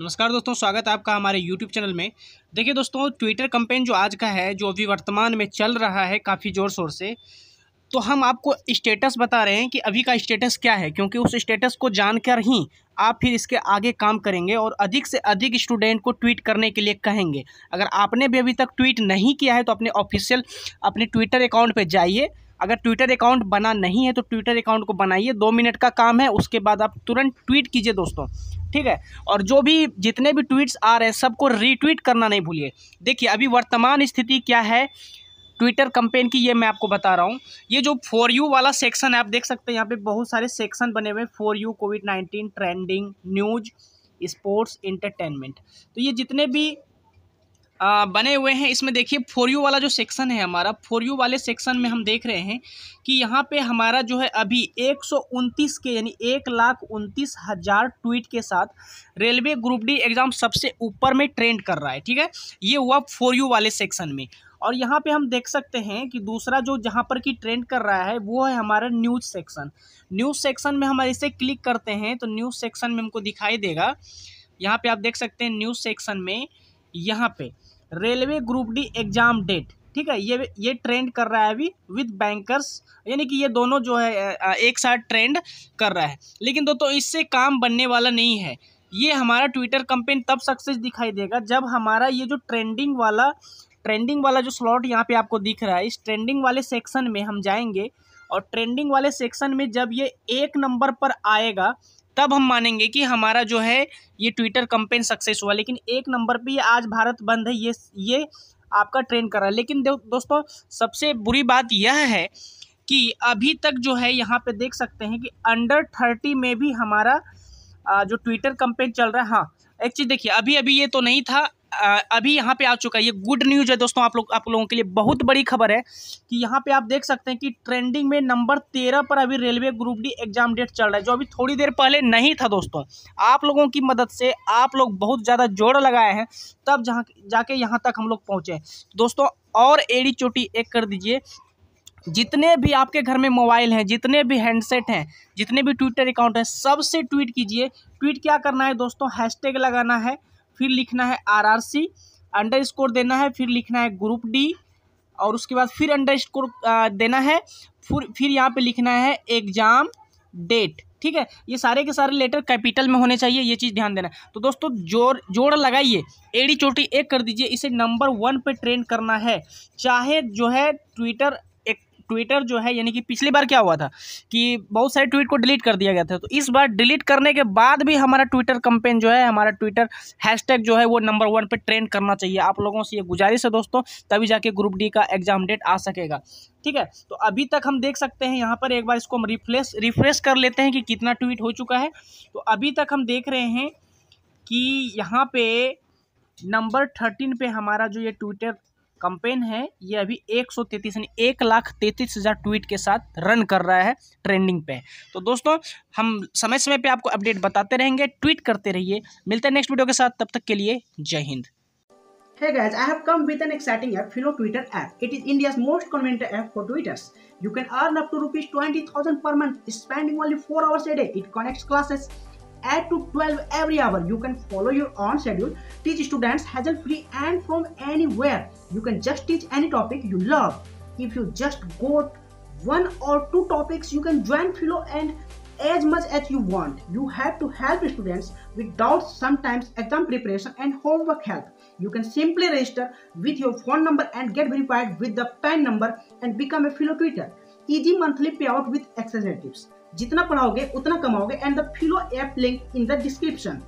नमस्कार दोस्तों स्वागत है आपका हमारे यूट्यूब चैनल में देखिए दोस्तों ट्विटर कंपेन जो आज का है जो अभी वर्तमान में चल रहा है काफ़ी ज़ोर शोर से तो हम आपको स्टेटस बता रहे हैं कि अभी का स्टेटस क्या है क्योंकि उस स्टेटस को जानकर ही आप फिर इसके आगे काम करेंगे और अधिक से अधिक स्टूडेंट को ट्वीट करने के लिए कहेंगे अगर आपने भी अभी तक ट्वीट नहीं किया है तो अपने ऑफिशियल अपने ट्विटर अकाउंट पर जाइए अगर ट्विटर अकाउंट बना नहीं है तो ट्विटर अकाउंट को बनाइए दो मिनट का काम है उसके बाद आप तुरंत ट्वीट कीजिए दोस्तों ठीक है और जो भी जितने भी ट्वीट्स आ रहे हैं सबको रीट्वीट करना नहीं भूलिए देखिए अभी वर्तमान स्थिति क्या है ट्विटर कंपेन की ये मैं आपको बता रहा हूँ ये जो फॉर यू वाला सेक्शन है आप देख सकते हैं यहाँ पे बहुत सारे सेक्शन बने हुए हैं for you COVID nineteen trending news sports entertainment तो ये जितने भी बने हुए हैं इसमें देखिए फोर यू वाला जो सेक्शन है हमारा फोर यू वाले सेक्शन में हम देख रहे हैं कि यहाँ पे हमारा जो है अभी एक सौ उनतीस के यानी एक लाख उनतीस हज़ार ट्वीट के साथ रेलवे ग्रुप डी एग्ज़ाम सबसे ऊपर में ट्रेंड कर रहा है ठीक है ये हुआ फोर यू वाले सेक्शन में और यहाँ पे हम देख सकते हैं कि दूसरा जो जहाँ पर कि ट्रेंड कर रहा है वो है हमारा न्यूज़ सेक्शन न्यूज़ सेक्शन में हम इसे क्लिक करते हैं तो न्यूज़ सेक्शन में हमको दिखाई देगा यहाँ पे आप देख सकते हैं न्यूज़ सेक्शन में यहाँ पे railway group D exam date ठीक है ये ये ट्रेंड कर रहा है अभी विद बैंकर्स यानी कि ये दोनों जो है एक साथ ट्रेंड कर रहा है लेकिन दोस्तों इससे काम बनने वाला नहीं है ये हमारा ट्विटर कंपेन तब सक्सेस दिखाई देगा जब हमारा ये जो ट्रेंडिंग वाला ट्रेंडिंग वाला जो स्लॉट यहाँ पे आपको दिख रहा है इस ट्रेंडिंग वाले सेक्शन में हम जाएंगे और ट्रेंडिंग वाले सेक्शन में जब ये एक नंबर पर आएगा तब हम मानेंगे कि हमारा जो है ये ट्विटर कंपेन सक्सेस हुआ लेकिन एक नंबर पे आज भारत बंद है ये ये आपका ट्रेंड कर रहा है लेकिन दोस्तों सबसे बुरी बात यह है कि अभी तक जो है यहाँ पे देख सकते हैं कि अंडर थर्टी में भी हमारा जो ट्विटर कंपेन चल रहा है हाँ एक चीज़ देखिए अभी अभी ये तो नहीं था अभी यहाँ पे आ चुका है ये गुड न्यूज है दोस्तों आप लोग आप लोगों के लिए बहुत बड़ी खबर है कि यहाँ पे आप देख सकते हैं कि ट्रेंडिंग में नंबर तेरह पर अभी railway group D exam date चल रहा है जो अभी थोड़ी देर पहले नहीं था दोस्तों आप लोगों की मदद से आप लोग बहुत ज़्यादा जोड़ लगाए हैं तब जहाँ जाके यहाँ तक हम लोग पहुँचे दोस्तों और एड़ी चोटी एक कर दीजिए जितने भी आपके घर में मोबाइल हैं जितने भी हैंडसेट हैं जितने भी ट्विटर अकाउंट हैं सबसे ट्वीट कीजिए ट्वीट क्या करना है दोस्तों हैशटैग लगाना है फिर लिखना है R R C underscore देना है फिर लिखना है ग्रुप डी और उसके बाद फिर अंडर स्कोर देना है फिर फिर यहाँ पे लिखना है एग्ज़ाम डेट ठीक है ये सारे के सारे लेटर कैपिटल में होने चाहिए ये चीज़ ध्यान देना तो दोस्तों जोर जोड़ लगाइए एड़ी चोटी एक कर दीजिए इसे नंबर वन पे ट्रेंड करना है चाहे जो है ट्विटर ट्विटर जो है यानी कि पिछली बार क्या हुआ था कि बहुत सारे ट्वीट को डिलीट कर दिया गया था तो इस बार डिलीट करने के बाद भी हमारा ट्विटर कंपेन जो है हमारा ट्विटर हैशटैग जो है वो नंबर वन पर ट्रेंड करना चाहिए आप लोगों से ये गुजारिश है दोस्तों तभी जाके ग्रुप डी का एग्जाम डेट आ सकेगा ठीक है तो अभी तक हम देख सकते हैं यहाँ पर एक बार इसको हम रिफ्रेश रिफ्रेश कर लेते हैं कि कितना ट्वीट हो चुका है तो अभी तक हम देख रहे हैं कि यहाँ पे नंबर थर्टीन पे हमारा जो ये ट्विटर कंपेन है ये अभी एक सौ तैतीस यानी एक लाख तैतीस हज़ार ट्वीट के साथ रन कर रहा है ट्रेंडिंग पे तो दोस्तों हम समय समय पे आपको अपडेट बताते रहेंगे ट्वीट करते रहिए मिलते हैं नेक्स्ट वीडियो के साथ तब तक के लिए जय Hind Hey guys, I have come with an exciting app, Philo Twitter app. It is India's most convenient app for tweeters. You can earn up to rupees 20,000 per month spending only 4 hours a day. It connects classes, 8 to 12 every hour. You can follow your own schedule, teach students hassle free and from anywhere. You can just teach any topic you love. If you just go one or two topics, you can join fellow and as much as you want. You have to help students with doubts, sometimes exam preparation and homework help. You can simply register with your phone number and get verified with the PAN number and become a fellow tutor. Easy monthly payout with excellent tips. जितना पढ़ाओगे उतना कमाओगे and the Filo app link in the description